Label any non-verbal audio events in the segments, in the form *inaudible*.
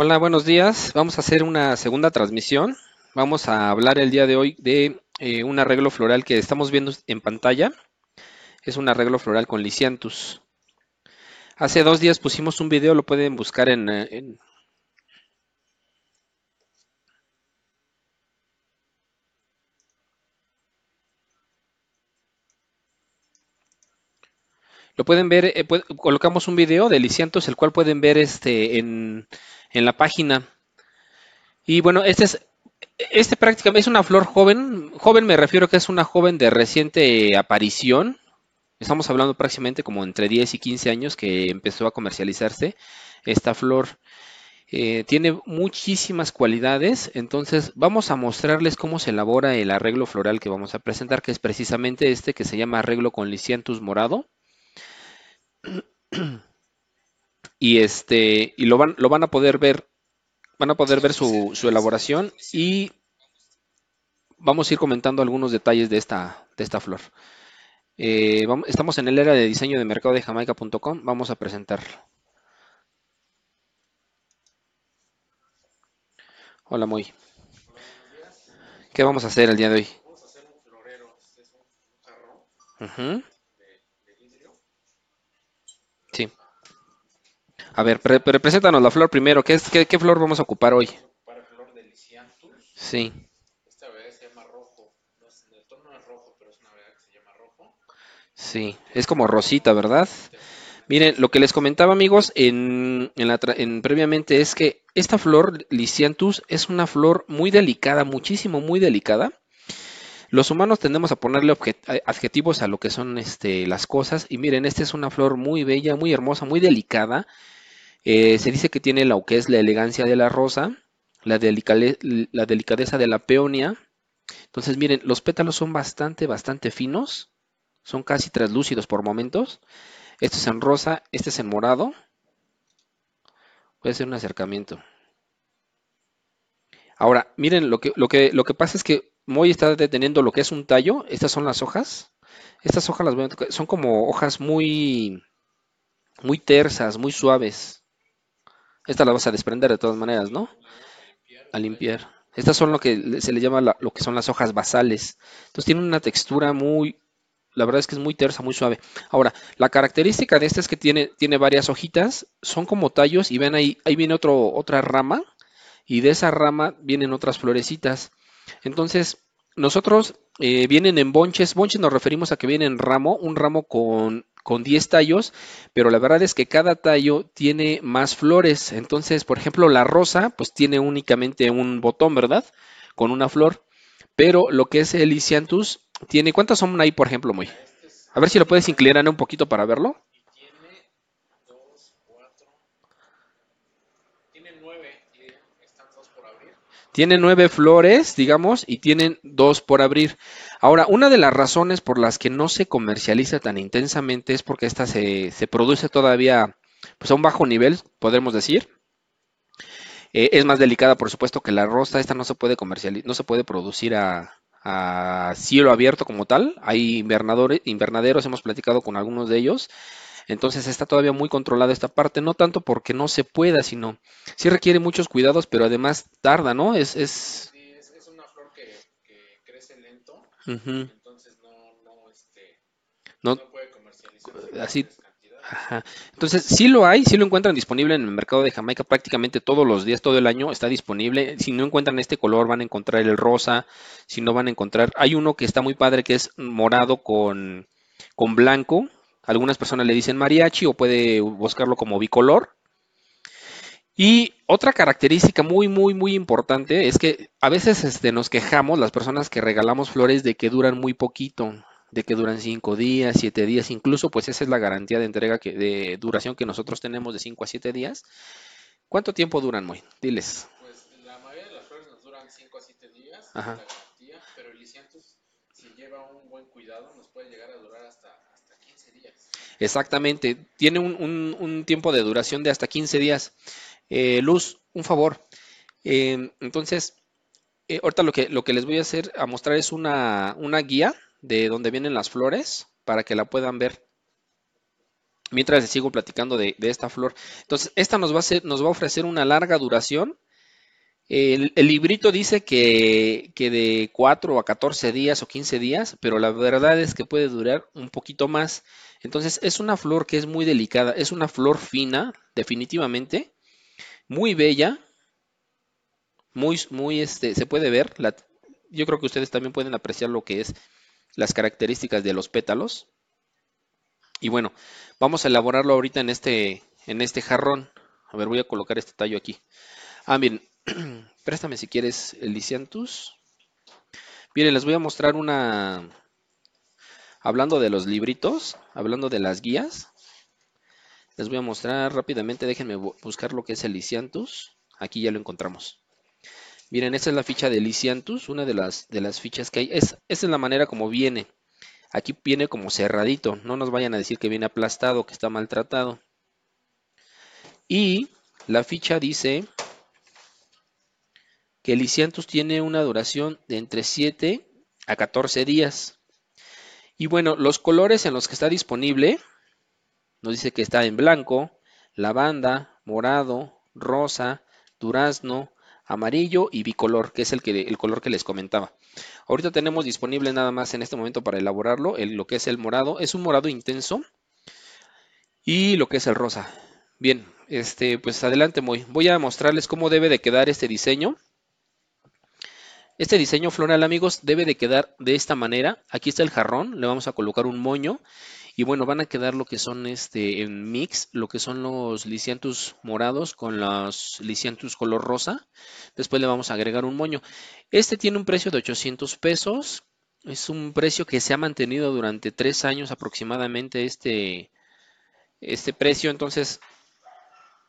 Hola, buenos días. Vamos a hacer una segunda transmisión. Vamos a hablar el día de hoy de eh, un arreglo floral que estamos viendo en pantalla. Es un arreglo floral con lisiantus. Hace dos días pusimos un video, lo pueden buscar en, eh, lo pueden ver, eh, colocamos un video de Lisiantos, el cual pueden ver este en en la página. Y bueno, este es este prácticamente es una flor joven. Joven me refiero que es una joven de reciente aparición. Estamos hablando prácticamente como entre 10 y 15 años que empezó a comercializarse esta flor. Eh, tiene muchísimas cualidades, entonces vamos a mostrarles cómo se elabora el arreglo floral que vamos a presentar, que es precisamente este que se llama arreglo con liciantus morado. *clears throat* y este y lo van lo van a poder ver van a poder ver su, su elaboración y vamos a ir comentando algunos detalles de esta de esta flor eh, estamos en el era de diseño de mercado de jamaica.com vamos a presentar hola muy qué vamos a hacer el día de hoy vamos a hacer un florero sí a ver, pre la flor primero. ¿Qué, es, qué, flor vamos a ocupar hoy? flor Sí. Esta se llama rojo. el tono es rojo, pero es una que se llama rojo. Sí, es como rosita, ¿verdad? Miren, lo que les comentaba, amigos, en, previamente es que esta flor, Lisianthus, es una flor muy delicada, muchísimo, muy delicada. Los humanos tendemos a ponerle adjetivos a lo que son este, las cosas. Y miren, esta es una flor muy bella, muy hermosa, muy delicada. Eh, se dice que tiene lo que es la elegancia de la rosa, la, delicadeza de la peonia. Entonces, miren, los pétalos son bastante, bastante finos. Son casi translúcidos por momentos. Este es en rosa, este es en morado. Voy a hacer un acercamiento. Ahora, miren, lo que, lo lo que pasa es que Moy está deteniendo lo que es un tallo. Estas son las hojas. Estas hojas las Son como hojas muy, muy tersas, muy suaves. Esta la vas a desprender de todas maneras, ¿no? A limpiar. Estas son lo que se le llama lo que son las hojas basales. Entonces tiene una textura muy, la verdad es que es muy tersa, muy suave. Ahora, la característica de esta es que tiene, tiene varias hojitas, son como tallos y ven ahí, ahí viene otra rama y de esa rama vienen otras florecitas. Entonces, nosotros eh, vienen en bonches, bonches nos referimos a que vienen en ramo, un ramo con con 10 tallos, pero la verdad es que cada tallo tiene más flores. Entonces, por ejemplo, la rosa, pues tiene únicamente un botón, ¿verdad? Con una flor. Pero lo que es el Isianthus tiene, ¿cuántas son ahí, por ejemplo, muy? A ver si lo puedes inclinar un poquito para verlo. Tiene nueve flores, digamos, y tienen dos por abrir. Ahora, una de las razones por las que no se comercializa tan intensamente es porque esta se, produce todavía pues, a un bajo nivel, podremos decir. Eh, es más delicada, por supuesto, que la rosa. Esta no se puede comercializar, no se puede producir a, a cielo abierto como tal. Hay invernaderos, hemos platicado con algunos de ellos entonces está todavía muy controlada esta parte, no tanto porque no se pueda, sino sí requiere muchos cuidados, pero además tarda, ¿no? Es, una flor que, crece lento, entonces no, no, este, puede comercializarse. Así, Ajá. Entonces, sí lo hay, sí lo encuentran disponible en el mercado de Jamaica prácticamente todos los días, todo el año está disponible. Si no encuentran este color, van a encontrar el rosa, si no van a encontrar, hay uno que está muy padre que es morado con, con blanco, algunas personas le dicen mariachi o puede buscarlo como bicolor. Y otra característica muy, muy, muy importante es que a veces este, nos quejamos las personas que regalamos flores de que duran muy poquito, de que duran 5 días, 7 días, incluso pues esa es la garantía de entrega que, de duración que nosotros tenemos de 5 a 7 días. ¿Cuánto tiempo duran, muy Diles. Pues la mayoría de las flores nos duran 5 a 7 días, pero el licenciado si lleva un buen cuidado, nos puede llegar a durar Exactamente. Tiene un, tiempo de duración de hasta 15 días. Eh, Luz, un favor. Em, entonces, eh, ahorita lo que, lo que les voy a hacer, a mostrar es una, guía de donde vienen las flores para que la puedan ver mientras les sigo platicando de, esta flor. Entonces, esta nos va a, ser, nos va a ofrecer una larga duración. El, librito dice que, que, de 4 a 14 días o 15 días, pero la verdad es que puede durar un poquito más. Entonces es una flor que es muy delicada, es una flor fina, definitivamente, muy bella, muy, muy, este, se puede ver, yo creo que ustedes también pueden apreciar lo que es las características de los pétalos. Y bueno, vamos a elaborarlo ahorita en este, en este jarrón. A ver, voy a colocar este tallo aquí. Ah, bien, *clears throat* préstame si quieres el Miren, les voy a mostrar una, hablando de los libritos, hablando de las guías, les voy a mostrar rápidamente, déjenme buscar lo que es el Lisiantus. Aquí ya lo encontramos. Miren, esta es la ficha de Lisiantus, una de las, de las fichas que hay. Es, esta es la manera como viene. Aquí viene como cerradito. No nos vayan a decir que viene aplastado, que está maltratado. Y la ficha dice que Lisiantus tiene una duración de entre 7 a 14 días. Y bueno, los colores en los que está disponible, nos dice que está en blanco, lavanda, morado, rosa, durazno, amarillo y bicolor, que es el, que, el color que les comentaba. Ahorita tenemos disponible nada más en este momento para elaborarlo, lo que es el morado, es un morado intenso y lo que es el rosa. Bien, este, pues adelante muy. Voy a mostrarles cómo debe de quedar este diseño este diseño floral, amigos, debe de quedar de esta manera. Aquí está el jarrón, le vamos a colocar un moño y bueno, van a quedar lo que son este en mix, lo que son los lisiantus morados con los lisiantus color rosa. Después le vamos a agregar un moño. Este tiene un precio de 800 pesos. Es un precio que se ha mantenido durante tres años aproximadamente este, este precio. Entonces,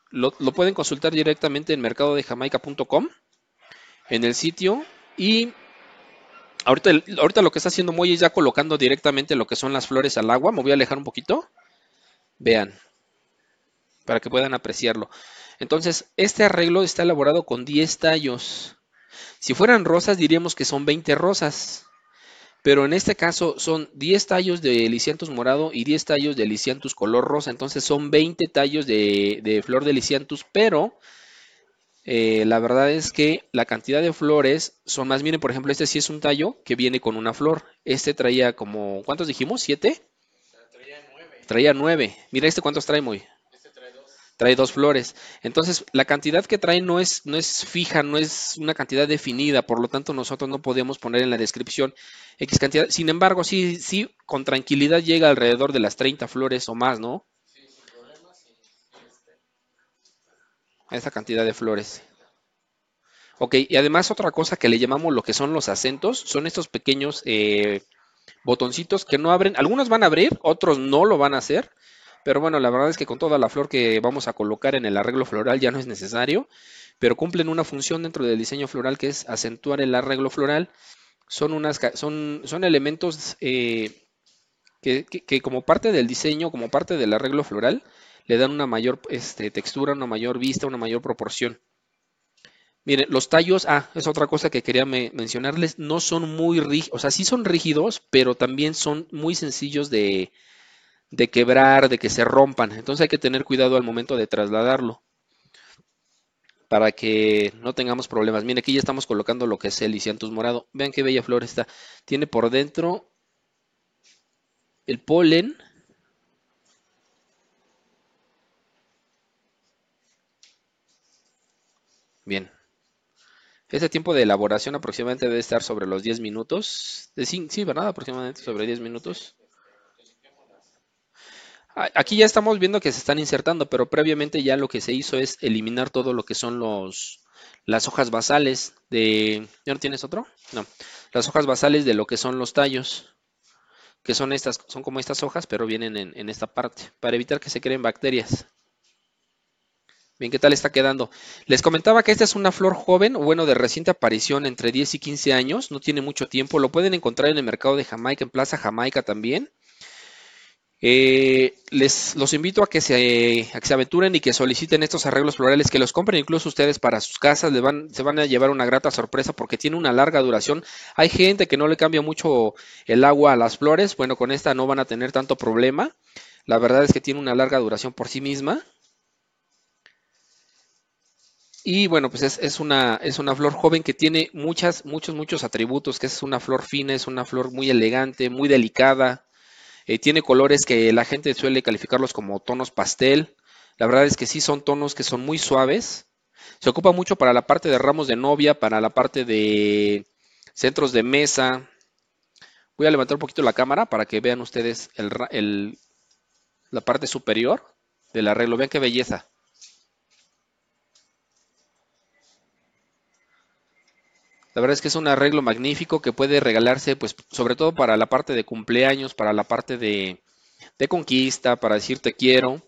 lo, lo pueden consultar directamente en mercadodejamaica.com. En el sitio y ahorita, ahorita lo que está haciendo Moy es ya colocando directamente lo que son las flores al agua. Me voy a alejar un poquito. Vean, para que puedan apreciarlo. Entonces, este arreglo está elaborado con 10 tallos. Si fueran rosas, diríamos que son 20 rosas. Pero en este caso son 10 tallos de liciantus morado y 10 tallos de liciantus color rosa. Entonces son 20 tallos de, flor de liciantus. pero eh, la verdad es que la cantidad de flores son más. Miren, por ejemplo, este sí es un tallo que viene con una flor. Este traía como, ¿cuántos dijimos? ¿Siete? Traía nueve. Traía nueve. Mira, este cuántos trae muy. Este trae dos. Trae dos flores. Entonces, la cantidad que trae no es, no es fija, no es una cantidad definida. Por lo tanto, nosotros no podemos poner en la descripción X cantidad. Sin embargo, sí, sí, con tranquilidad llega alrededor de las 30 flores o más, ¿no? esa cantidad de flores. Ok, y además otra cosa que le llamamos lo que son los acentos, son estos pequeños eh, botoncitos que no abren. Algunos van a abrir, otros no lo van a hacer. Pero bueno, la verdad es que con toda la flor que vamos a colocar en el arreglo floral ya no es necesario. Pero cumplen una función dentro del diseño floral que es acentuar el arreglo floral. Son, unas, son, son elementos eh, que como parte del diseño, como parte del arreglo floral, le dan una mayor este, textura, una mayor vista, una mayor proporción. Miren, los tallos, ah, es otra cosa que quería mencionarles, no son muy rígidos, o sea, sí son rígidos, pero también son muy sencillos de, de quebrar, de que se rompan. Entonces hay que tener cuidado al momento de trasladarlo para que no tengamos problemas. Miren, aquí ya estamos colocando lo que es el liciantus morado. Vean qué bella flor está. Tiene por dentro el polen Bien. ese tiempo de elaboración aproximadamente debe estar sobre los 10 minutos. Sí, sí ¿verdad? Aproximadamente sobre 10 minutos. Ah, aquí ya estamos viendo que se están insertando, pero previamente ya lo que se hizo es eliminar todo lo que son los las hojas basales de... ¿Ya no tienes otro? No. Las hojas basales de lo que son los tallos, que son estas, son como estas hojas, pero vienen en, en esta parte, para evitar que se creen bacterias. Bien, ¿qué tal está quedando? Les comentaba que esta es una flor joven, bueno, de reciente aparición, entre 10 y 15 años, no tiene mucho tiempo, lo pueden encontrar en el mercado de Jamaica, en Plaza Jamaica también. Eh, les los invito a que, se, aventuren y que soliciten estos arreglos florales, que los compren incluso ustedes para sus casas, se van a llevar una grata sorpresa porque tiene una larga duración. Hay gente que no le cambia mucho el agua a las flores, bueno, con esta no van a tener tanto problema. La verdad es que tiene una larga duración por sí misma. Y bueno, pues es, una, es una flor joven que tiene muchas, muchos, muchos atributos, que es una flor fina, es una flor muy elegante, muy delicada, eh, tiene colores que la gente suele calificarlos como tonos pastel. La verdad es que sí son tonos que son muy suaves. Se ocupa mucho para la parte de ramos de novia, para la parte de centros de mesa. Voy a levantar un poquito la cámara para que vean ustedes la parte superior del arreglo. Vean qué belleza. La verdad es que es un arreglo magnífico que puede regalarse, pues, sobre todo para la parte de cumpleaños, para la parte de, conquista, para decir te quiero.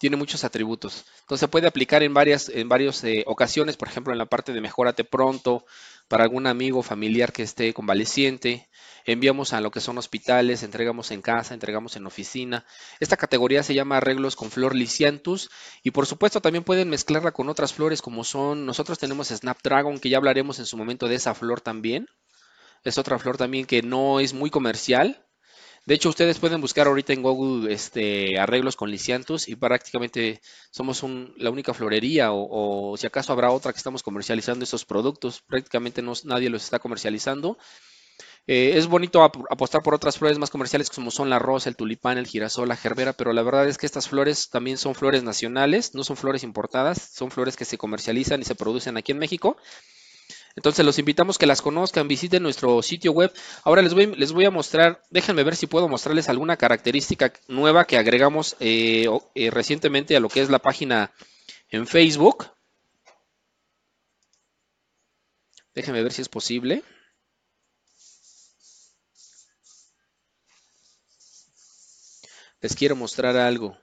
Tiene muchos atributos. Entonces se puede aplicar en varias, en varias eh, ocasiones, por ejemplo, en la parte de mejórate pronto, para algún amigo familiar que esté convaleciente, enviamos a lo que son hospitales, entregamos en casa, entregamos en oficina. Esta categoría se llama arreglos con flor lisianthus y por supuesto también pueden mezclarla con otras flores como son, nosotros tenemos Snapdragon que ya hablaremos en su momento de esa flor también. Es otra flor también que no es muy comercial, de hecho, ustedes pueden buscar ahorita en Google este, arreglos con lisiantus y prácticamente somos la única florería o, si acaso habrá otra que estamos comercializando estos productos. Prácticamente nadie los está comercializando. Eh, es bonito apostar por otras flores más comerciales como son la rosa, el tulipán, el girasol, la gerbera, pero la verdad es que estas flores también son flores nacionales, no son flores importadas, son flores que se comercializan y se producen aquí en México entonces los invitamos que las conozcan, visiten nuestro sitio web. Ahora les voy, les voy a mostrar, déjenme ver si puedo mostrarles alguna característica nueva que agregamos eh, eh, recientemente a lo que es la página en Facebook. Déjenme ver si es posible. Les quiero mostrar algo.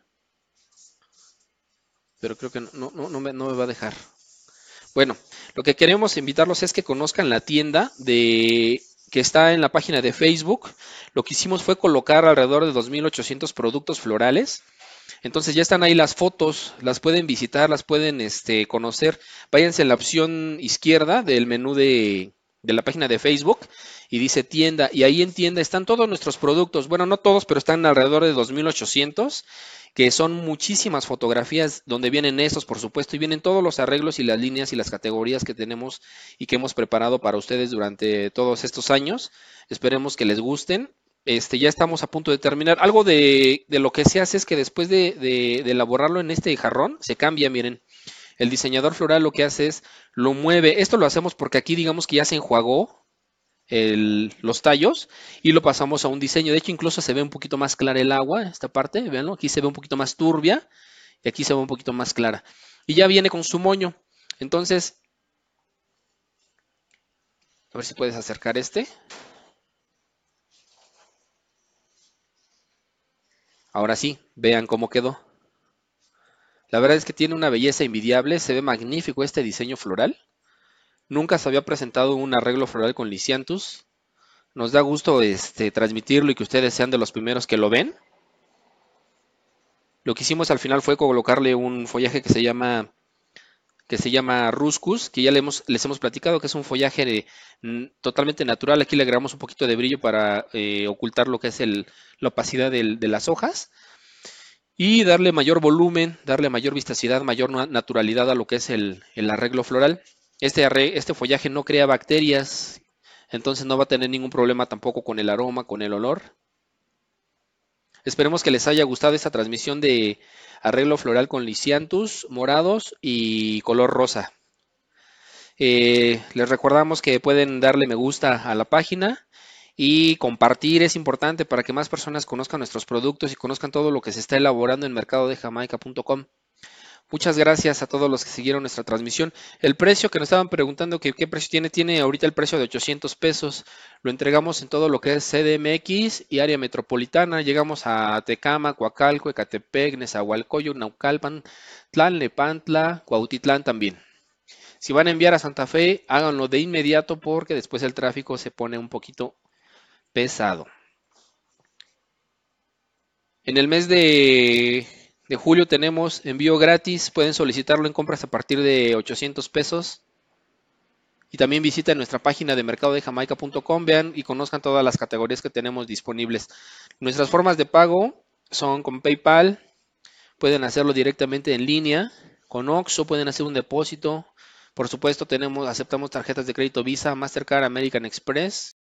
Pero creo que no, no, no, me, no me va a dejar. Bueno, lo que queremos invitarlos es que conozcan la tienda de que está en la página de Facebook. Lo que hicimos fue colocar alrededor de 2.800 productos florales. Entonces ya están ahí las fotos, las pueden visitar, las pueden este, conocer. Váyanse en la opción izquierda del menú de, de la página de Facebook y dice tienda y ahí en tienda están todos nuestros productos. Bueno, no todos, pero están alrededor de 2800 que son muchísimas fotografías donde vienen esos, por supuesto, y vienen todos los arreglos y las líneas y las categorías que tenemos y que hemos preparado para ustedes durante todos estos años. Esperemos que les gusten. Este, ya estamos a punto de terminar. Algo de, de lo que se hace es que después de, de elaborarlo en este jarrón, se cambia, miren. El diseñador floral lo que hace es lo mueve. Esto lo hacemos porque aquí digamos que ya se enjuagó los tallos y lo pasamos a un diseño. De hecho, incluso se ve un poquito más clara el agua, esta parte, veanlo, aquí se ve un poquito más turbia y aquí se ve un poquito más clara. Y ya viene con su moño. Entonces, a ver si puedes acercar este. Ahora sí, vean cómo quedó. La verdad es que tiene una belleza invidiable, se ve magnífico este diseño floral. Nunca se había presentado un arreglo floral con Lisianthus. Nos da gusto este, transmitirlo y que ustedes sean de los primeros que lo ven. Lo que hicimos al final fue colocarle un follaje que se llama que se llama Ruscus, que ya les hemos platicado que es un follaje totalmente natural. Aquí le agregamos un poquito de brillo para eh, ocultar lo que es la opacidad de las hojas y darle mayor volumen, darle mayor vistacidad, mayor naturalidad a lo que es el, arreglo floral. Este, este follaje no crea bacterias, entonces no va a tener ningún problema tampoco con el aroma, con el olor. Esperemos que les haya gustado esta transmisión de arreglo floral con lisiantus morados y color rosa. Eh, les recordamos que pueden darle me gusta a la página y compartir es importante para que más personas conozcan nuestros productos y conozcan todo lo que se está elaborando en mercadodejamaica.com. Muchas gracias a todos los que siguieron nuestra transmisión. El precio que nos estaban preguntando qué precio tiene, tiene ahorita el precio de 800 pesos. Lo entregamos en todo lo que es CDMX y área metropolitana. Llegamos a Tecama, Coacalco, Ecatepec, Nezahualcóyotl, Naucalpan, Tlalnepantla, Cuautitlán también. Si van a enviar a Santa Fe, háganlo de inmediato porque después el tráfico se pone un poquito pesado. En el mes de, julio tenemos envío gratis, pueden solicitarlo en compras a partir de 800 pesos. Y también visiten nuestra página de mercado mercadodejamaica.com, vean y conozcan todas las categorías que tenemos disponibles. Nuestras formas de pago son con PayPal, pueden hacerlo directamente en línea, con OXO pueden hacer un depósito. Por supuesto, tenemos, aceptamos tarjetas de crédito Visa, Mastercard, American Express.